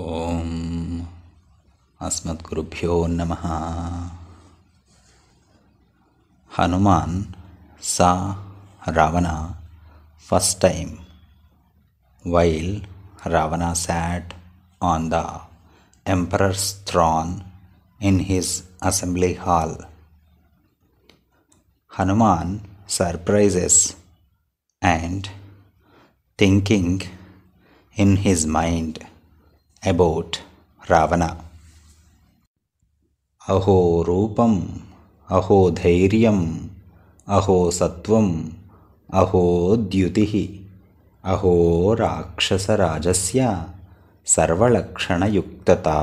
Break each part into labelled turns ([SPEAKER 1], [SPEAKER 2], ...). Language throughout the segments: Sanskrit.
[SPEAKER 1] ॐ अस्मद्गुरुभ्यो नमः Hanuman saw Ravana first time while Ravana sat on the emperor's throne in his assembly hall Hanuman surprises and thinking in his mind about Ravana अहो अहोरूपम् अहो धैर्यम् अहो अहोद्युतिः अहो द्युतिः अहो राक्षसराजस्य सर्वलक्षणयुक्तता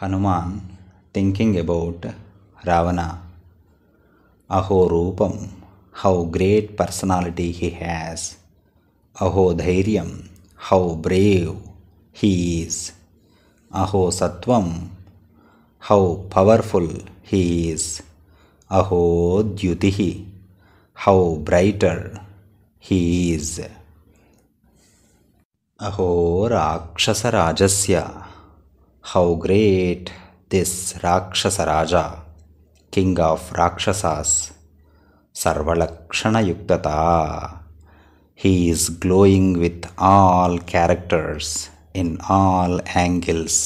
[SPEAKER 1] हनुमान् तिङ्किङ्ग् अबौट् रावण अहो रूपं हौ ग्रेट् पर्सनालिटी हि हेस् अहो धैर्यं हौ ब्रेव् हीज़् अहो सत्वं हौ पवर्फुल् हीज़् अहो द्युतिः हौ ब्रैटर् हीज़् अहो राक्षसराजस्य हौ ग्रेट् दिस् राक्षसराजा किङ्ग् आफ् राक्षसास् सर्वलक्षणयुक्तता he is glowing with all characters in all angles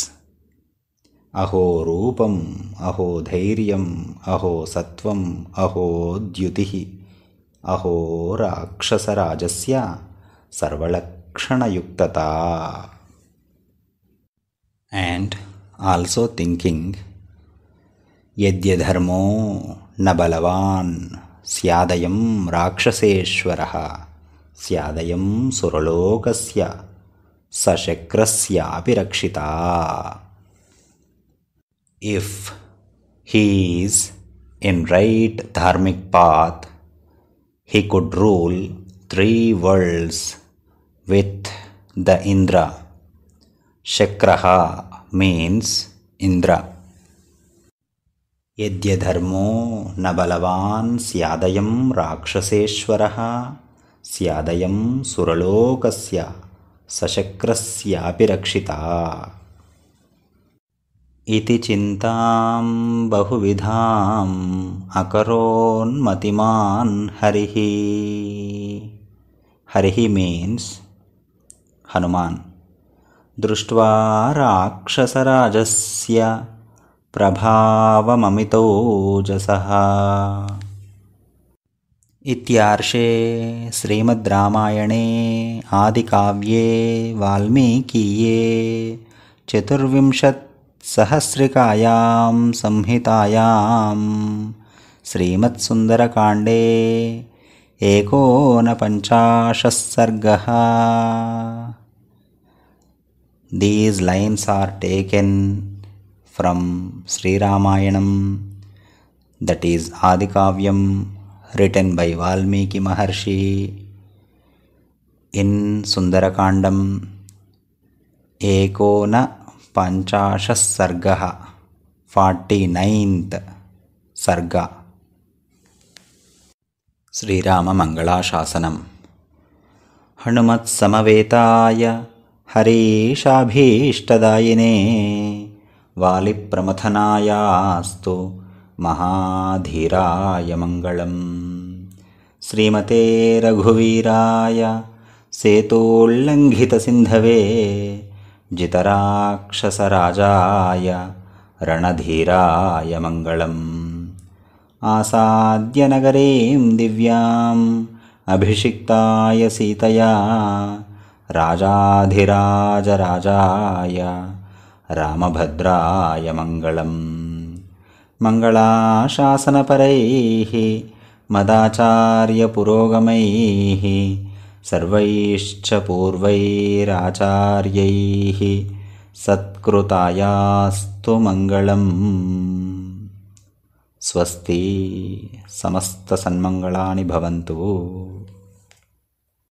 [SPEAKER 1] aho roopam aho dhairyam aho sattvam aho dyutihi aho rakshasa rajasya sarva lakshana and also thinking yadya dharmō na balavān syādayam स्यादयं सुरलोकस्य सशक्रस्यापि रक्षिता if he's in right dharmic path he could rule three worlds with the Indra शक्रः मीन्स् इन्द्र यद्यधर्मो न बलवान् स्यादयं राक्षसेश्वरः स्यादयं सुरलोकस्य सशक्रस्यापि रक्षिता इति चिन्तां बहुविधाम् अकरोन्मतिमान् हरिः हरिः मीन्स् हनुमान् दृष्ट्वा राक्षसराजस्य प्रभावममितौजसः इत्यार्षे श्रीमद्रामायणे आदिकाव्ये वाल्मीकिये चतुर्विंशत्सहस्रिकायां संहितायां श्रीमत्सुन्दरकाण्डे एकोनपञ्चाशत् सर्गः these lines are taken from Shri Ramayanam that is आदिकाव्यं written by Valmiki Maharshi in Sundarakandam एकोनपञ्चाशत्सर्गः सर्गः फार्टि नैन्त् सर्ग श्रीराममङ्गलाशासनं हनुमत्समवेताय हरीशाभीष्टदायिने वालिप्रमथनायास्तु महाधीराय मङ्गलं श्रीमते रघुवीराय सेतोल्लङ्घितसिन्धवे जितराक्षसराजाय रणधीराय मङ्गलम् आसाद्यनगरीं दिव्याम् अभिषिक्ताय सीतया राजाधिराजराजाय रामभद्राय मङ्गलम् मङ्गलाशासनपरैः मदाचार्यपुरोगमैः सर्वैश्च पूर्वैराचार्यैः सत्कृतायास्तु मङ्गलम् स्वस्ति समस्तसन्मङ्गलानि भवन्तु